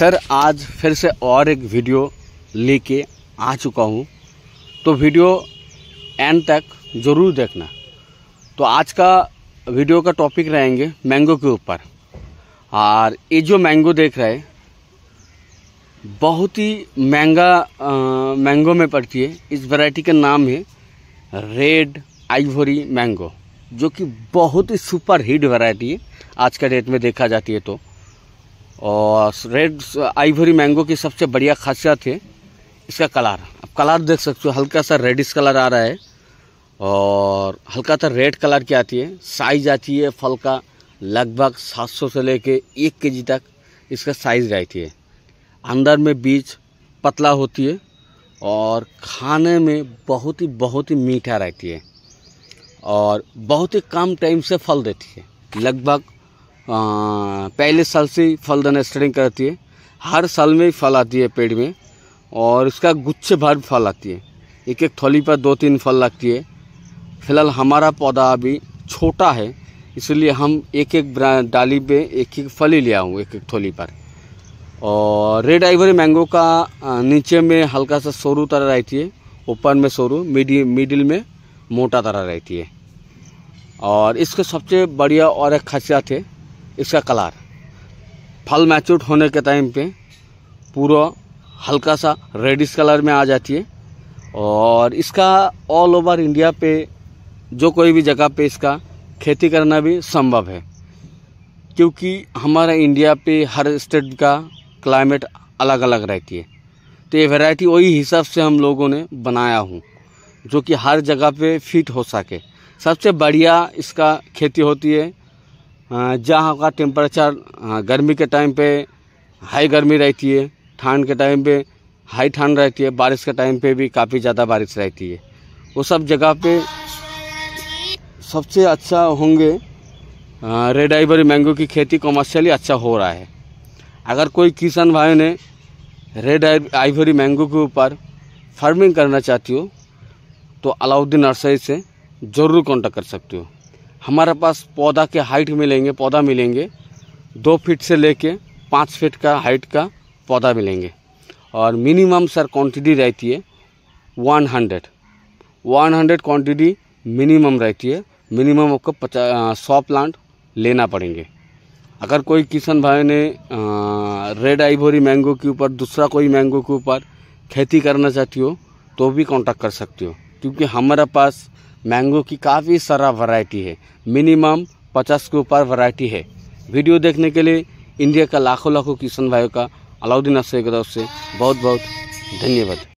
sir आज फिर से और एक वीडियो लेके आ चुका हूँ तो वीडियो एंड तक ज़रूर देखना तो आज का वीडियो का टॉपिक रहेंगे मैंगो के ऊपर और ये जो मैंगो देख रहे हैं बहुत ही महंगा मैंगो में पड़ती है इस वैरायटी का नाम है रेड आइवरी मैंगो जो कि बहुत ही सुपर हिट वैरायटी है आज का डेट में देखा जाती है तो और रेड आइवरी मैंगो की सबसे बढ़िया खासियत है इसका कलर आप कलर देख सकते हो हल्का सा रेडिश कलर आ रहा है और हल्का सा रेड कलर की आती है साइज आती है फल का लगभग 700 से लेके एक के तक इसका साइज रहती है अंदर में बीज पतला होती है और खाने में बहुत ही बहुत ही मीठा रहती है और बहुत ही कम टाइम से फल देती है लगभग पहले साल से ही फल देना स्टार्टिंग करती है हर साल में ही फल आती है पेड़ में और इसका गुच्छे भर फल आती है एक एक थौली पर दो तीन फल लगती है फिलहाल हमारा पौधा अभी छोटा है इसलिए हम एक एक डाली पे एक एक फल ही लिया हूँ एक एक थौली पर और रेड आइवरी मैंगो का नीचे में हल्का सा सोरू तरह रहती है ऊपर में सोरू मिडिल मिडिल में मोटा तरह रहती है और इसका सबसे बढ़िया और एक खासियत है इसका कलर फल मैच्योर होने के टाइम पे पूरा हल्का सा रेडिश कलर में आ जाती है और इसका ऑल ओवर इंडिया पे जो कोई भी जगह पे इसका खेती करना भी संभव है क्योंकि हमारा इंडिया पे हर स्टेट का क्लाइमेट अलग अलग रहती है तो ये वैरायटी वही हिसाब से हम लोगों ने बनाया हूँ जो कि हर जगह पे फिट हो सके सबसे बढ़िया इसका खेती होती है जहाँ का टेम्परेचर गर्मी के टाइम पे हाई गर्मी रहती है ठंड के टाइम पे हाई ठंड रहती है बारिश के टाइम पे भी काफ़ी ज़्यादा बारिश रहती है वो सब जगह पे सबसे अच्छा होंगे रेड आइवरी मैंगो की खेती कॉमर्शियली अच्छा हो रहा है अगर कोई किसान भाई ने रेड आइवरी मैंगो के ऊपर फार्मिंग करना चाहती हो तो अलाउद्दीन नर्सरी से ज़रूर कॉन्टैक्ट कर सकती हो हमारे पास पौधा के हाइट मिलेंगे पौधा मिलेंगे दो फीट से लेके पाँच फीट का हाइट का पौधा मिलेंगे और मिनिमम सर क्वांटिटी रहती है one hundred one hundred quantity minimum रहती है मिनिमम आपको पचास सौ प्लांट लेना पड़ेंगे अगर कोई किसान भाई ने रेड आइवोरी मैंगो के ऊपर दूसरा कोई मैंगो के ऊपर खेती करना चाहती हो तो भी कांटेक्ट कर सकती हो क्योंकि हमारे पास मैंगो की काफ़ी सारा वैरायटी है मिनिमम पचास के ऊपर वैरायटी है वीडियो देखने के लिए इंडिया का लाखों लाखों किसान भाइयों का अलाउद्दीन अफसर की तरफ से बहुत बहुत धन्यवाद